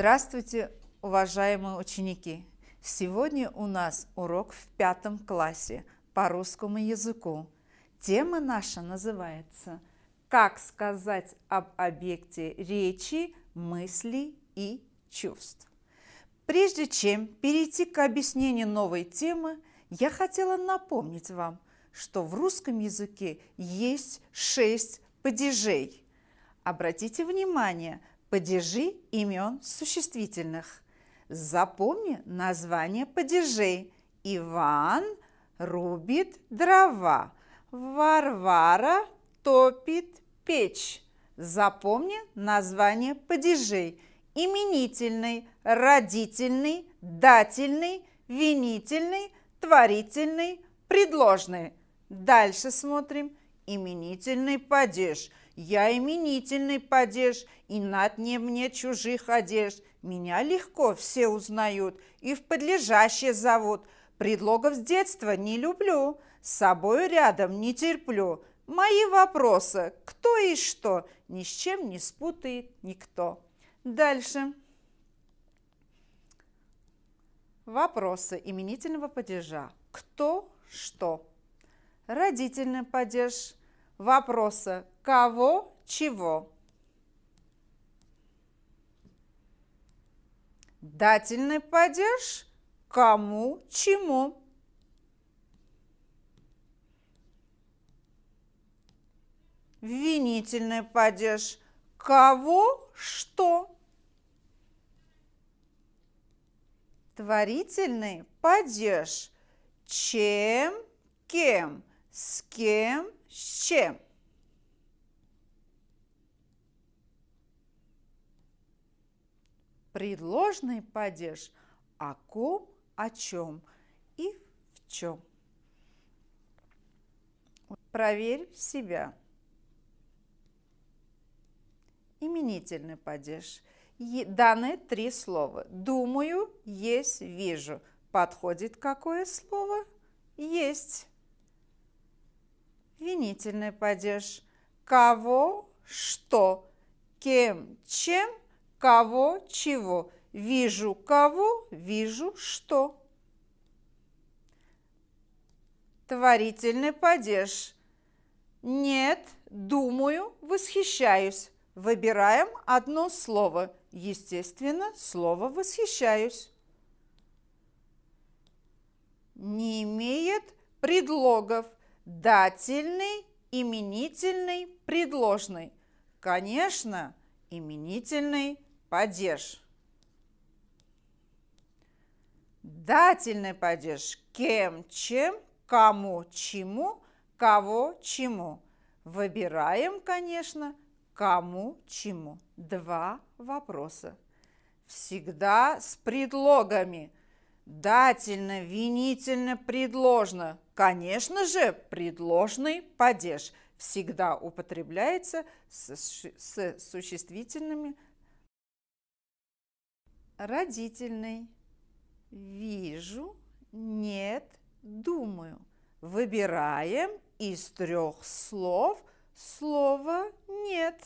Здравствуйте, уважаемые ученики! Сегодня у нас урок в пятом классе по русскому языку. Тема наша называется «Как сказать об объекте речи, мыслей и чувств». Прежде чем перейти к объяснению новой темы, я хотела напомнить вам, что в русском языке есть шесть падежей. Обратите внимание – падежи имен существительных. Запомни название падежей. Иван рубит дрова, Варвара топит печь. Запомни название падежей. Именительный, родительный, дательный, винительный, творительный, предложный. Дальше смотрим. Именительный падеж – я именительный падеж, и над не мне чужих одежд. Меня легко все узнают и в подлежащее зовут. Предлогов с детства не люблю, с собою рядом не терплю. Мои вопросы, кто и что, ни с чем не спутает никто. Дальше. Вопросы именительного падежа. Кто, что? Родительный падеж. Вопросы кого, чего. Дательный падеж кому, чему. Винительный падеж кого, что. Творительный падеж чем, кем, с кем, с чем. предложный падеж о ком, о чем и в чем. Проверь себя. Именительный падеж. Данные три слова. Думаю, есть, вижу. Подходит какое слово? Есть. Винительный падеж. Кого, что, кем, чем кого, чего. Вижу кого, вижу что. Творительный падеж. Нет, думаю, восхищаюсь. Выбираем одно слово. Естественно, слово «восхищаюсь». Не имеет предлогов. Дательный, именительный, предложный. Конечно, именительный, падеж. Дательный падеж кем, чем, кому, чему, кого, чему. Выбираем, конечно, кому, чему. Два вопроса. Всегда с предлогами. Дательно, винительно, предложно. Конечно же, предложный падеж всегда употребляется с, с существительными родительный. Вижу, нет, думаю. Выбираем из трех слов слово «нет».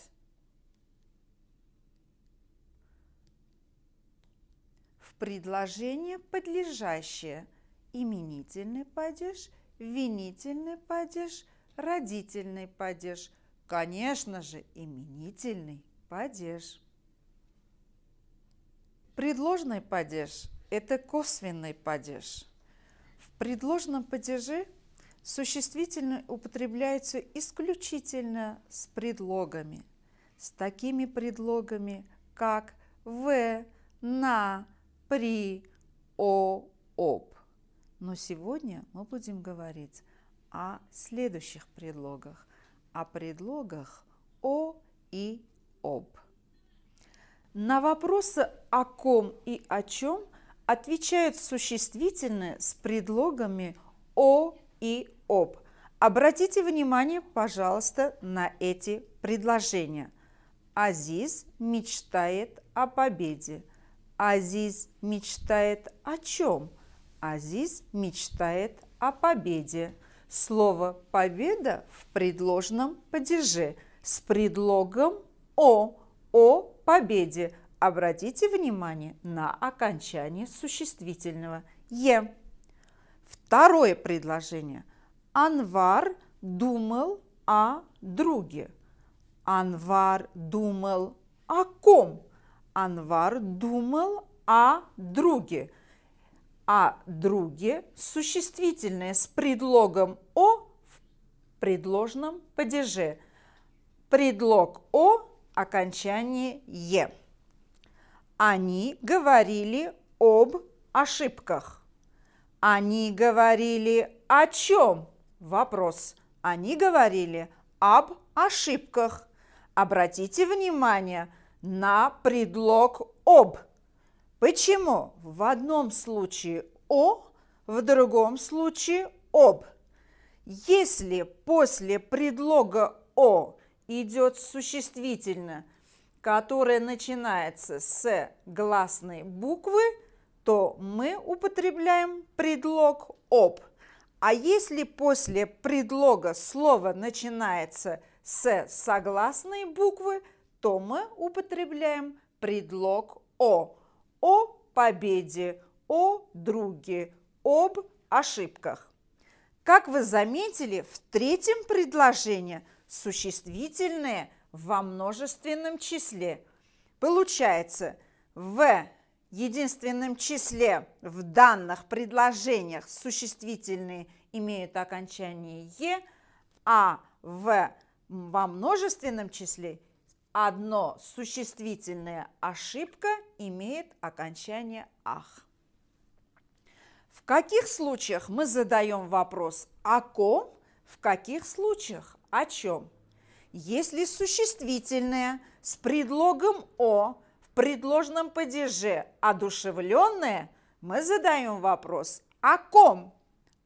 В предложение подлежащее именительный падеж, винительный падеж, родительный падеж, конечно же, именительный падеж. Предложный падеж – это косвенный падеж. В предложном падеже существительные употребляются исключительно с предлогами, с такими предлогами, как «в», «на», «при», «о», «об». Но сегодня мы будем говорить о следующих предлогах, о предлогах «о» и «об». На вопросы о ком и о чем отвечают существительные с предлогами «о» и «об». Обратите внимание, пожалуйста, на эти предложения. Азиз мечтает о победе. Азиз мечтает о чем? Азиз мечтает о победе. Слово «победа» в предложном падеже с предлогом «о». «О» победе обратите внимание на окончание существительного «е». Второе предложение. Анвар думал о друге. Анвар думал о ком? Анвар думал о друге. А друге существительное с предлогом «о» в предложном падеже. Предлог «о» окончании «е». Они говорили об ошибках. Они говорили о чем? Вопрос. Они говорили об ошибках. Обратите внимание на предлог «об». Почему в одном случае «о», в другом случае «об»? Если после предлога «о» идет существительное, которое начинается с гласной буквы, то мы употребляем предлог «об». А если после предлога слово начинается с согласной буквы, то мы употребляем предлог «о». О победе, о друге, об ошибках. Как вы заметили, в третьем предложении – существительные во множественном числе. Получается, в единственном числе в данных предложениях существительные имеют окончание «е», а в, во множественном числе одно существительное ошибка имеет окончание «ах». В каких случаях мы задаем вопрос «о ком», в каких случаях о чем? Если существительное с предлогом «о» в предложном падеже одушевленное, мы задаем вопрос «о ком?».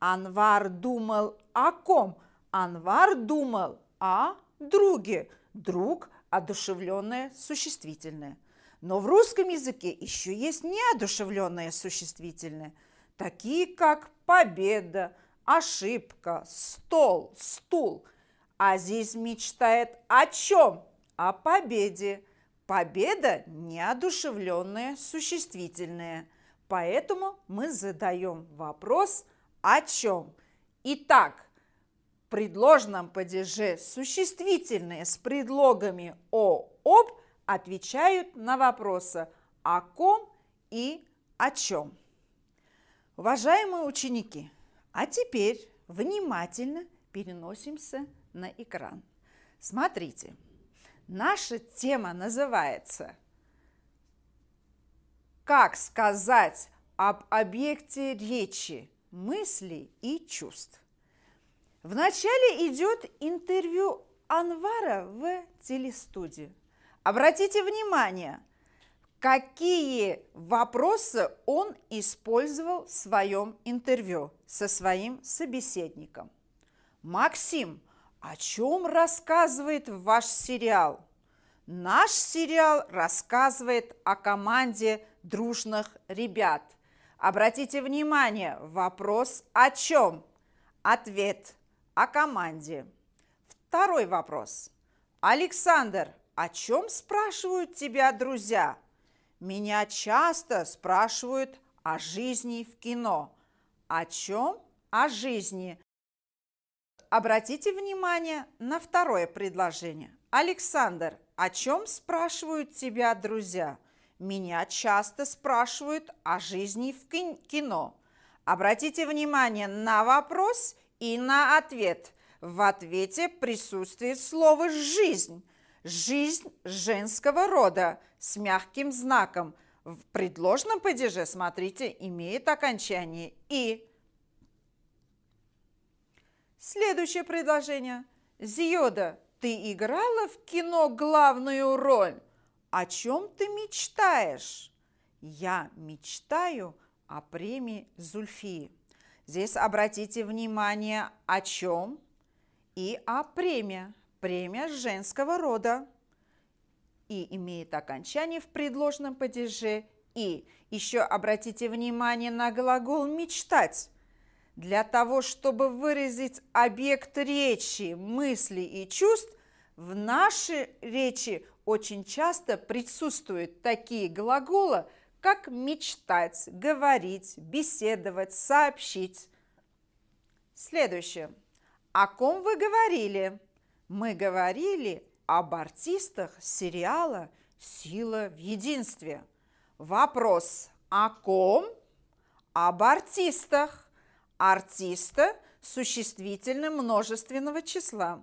Анвар думал о ком? Анвар думал о друге. Друг – одушевленное существительное. Но в русском языке еще есть неодушевленное существительное, такие как победа, ошибка, стол, стул – Азиз мечтает о чем? О победе. Победа – неодушевленное существительное. Поэтому мы задаем вопрос «О чем?». Итак, в предложном падеже существительные с предлогами «о», «об» отвечают на вопросы «о ком» и «о чем?». Уважаемые ученики, а теперь внимательно переносимся на экран. Смотрите, наша тема называется «Как сказать об объекте речи, мысли и чувств?» Вначале идет интервью Анвара в телестудии. Обратите внимание, какие вопросы он использовал в своем интервью со своим собеседником. Максим, о чем рассказывает ваш сериал? Наш сериал рассказывает о команде дружных ребят. Обратите внимание, вопрос о чем? Ответ о команде. Второй вопрос. Александр, о чем спрашивают тебя друзья? Меня часто спрашивают о жизни в кино. О чем? О жизни обратите внимание на второе предложение. Александр, о чем спрашивают тебя друзья? Меня часто спрашивают о жизни в кино. Обратите внимание на вопрос и на ответ. В ответе присутствует слово «жизнь». «Жизнь женского рода» с мягким знаком. В предложном падеже, смотрите, имеет окончание «и». Следующее предложение. Зиода, ты играла в кино главную роль. О чем ты мечтаешь? Я мечтаю о премии Зульфии. Здесь обратите внимание о чем и о премии. Премия женского рода и имеет окончание в предложенном падеже «и». Еще обратите внимание на глагол «мечтать». Для того, чтобы выразить объект речи, мысли и чувств, в нашей речи очень часто присутствуют такие глаголы, как мечтать, говорить, беседовать, сообщить. Следующее. О ком вы говорили? Мы говорили об артистах сериала «Сила в единстве». Вопрос о ком? Об артистах артиста существительным множественного числа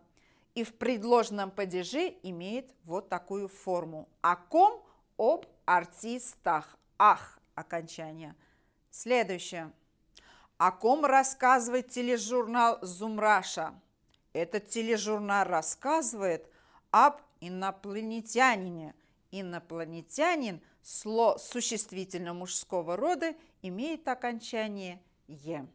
и в предложном падеже имеет вот такую форму. О ком, об артистах, ах окончание. Следующее. О ком рассказывает тележурнал «Зумраша»? Этот тележурнал рассказывает об инопланетянине. Инопланетянин – сло существительно мужского рода имеет окончание «е».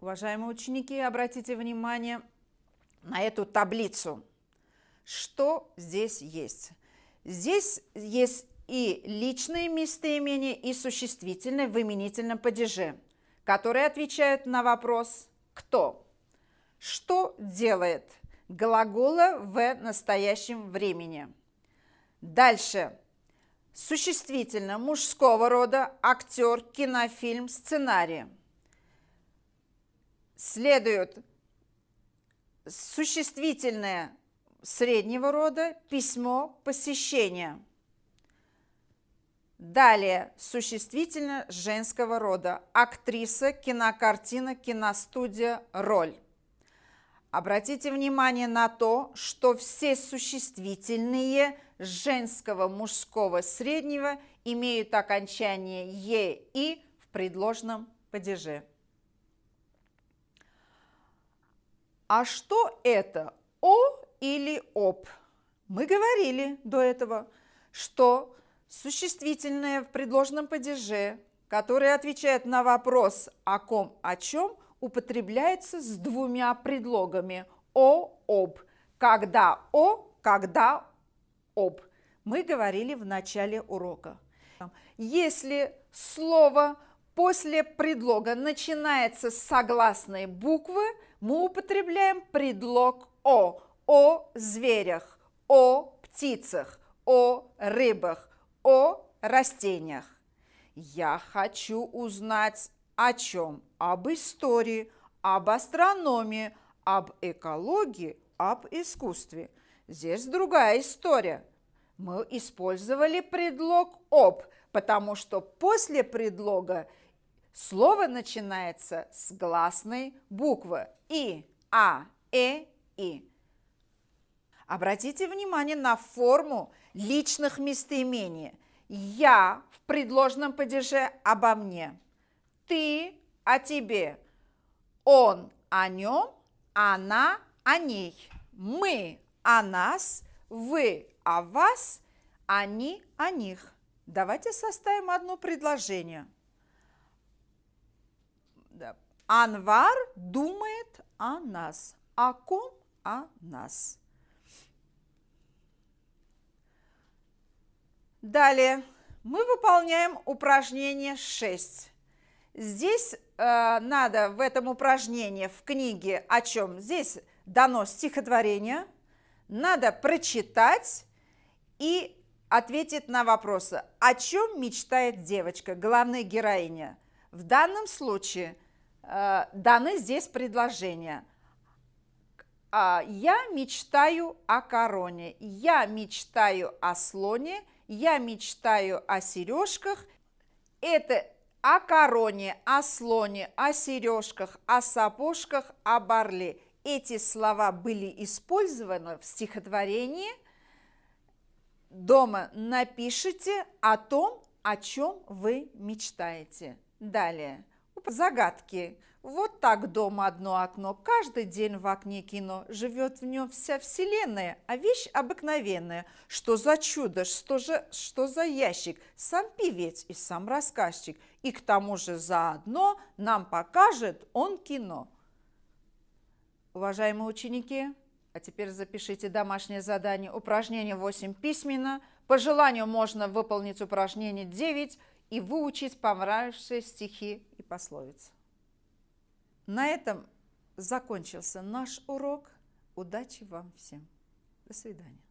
Уважаемые ученики, обратите внимание на эту таблицу. Что здесь есть? Здесь есть и личные местоимения, и существительные в именительном падеже, которые отвечают на вопрос «кто?». Что делает глагола в настоящем времени? Дальше. Существительно мужского рода, актер, кинофильм, сценарий – следуют существительное среднего рода, письмо, посещение. Далее существительное женского рода, актриса, кинокартина, киностудия, роль. Обратите внимание на то, что все существительные женского, мужского, среднего имеют окончание «е» и в предложном падеже. А что это? О или об? Мы говорили до этого, что существительное в предложенном падеже, которое отвечает на вопрос о ком, о чем, употребляется с двумя предлогами о, об. Когда о, когда об. Мы говорили в начале урока. Если слово после предлога начинается с согласной буквы – мы употребляем предлог «о», о зверях, о птицах, о рыбах, о растениях. Я хочу узнать о чем? Об истории, об астрономии, об экологии, об искусстве. Здесь другая история. Мы использовали предлог «об», потому что после предлога – Слово начинается с гласной буквы И, А, Э, И. Обратите внимание на форму личных местоимений. Я в предложном падеже обо мне. Ты о тебе. Он о нем, она о ней. Мы о нас, вы о вас, они о них. Давайте составим одно предложение – Анвар думает о нас. О ком? О нас. Далее мы выполняем упражнение 6. Здесь э, надо в этом упражнении в книге о чем? Здесь дано стихотворение, надо прочитать и ответить на вопросы, о чем мечтает девочка, главная героиня. В данном случае – Э, даны здесь предложения. А, я мечтаю о короне, я мечтаю о слоне, я мечтаю о сережках. Это о короне, о слоне, о сережках, о сапожках, о барле. Эти слова были использованы в стихотворении «Дома напишите о том, о чем вы мечтаете». Далее. Загадки. Вот так дома одно окно, каждый день в окне кино, живет в нем вся вселенная, а вещь обыкновенная. Что за чудо, что же, что за ящик, сам певец и сам рассказчик, и к тому же заодно нам покажет он кино. Уважаемые ученики, а теперь запишите домашнее задание, упражнение 8 письменно. По желанию можно выполнить упражнение 9, и выучить понравившиеся стихи и пословицы. На этом закончился наш урок. Удачи вам всем. До свидания.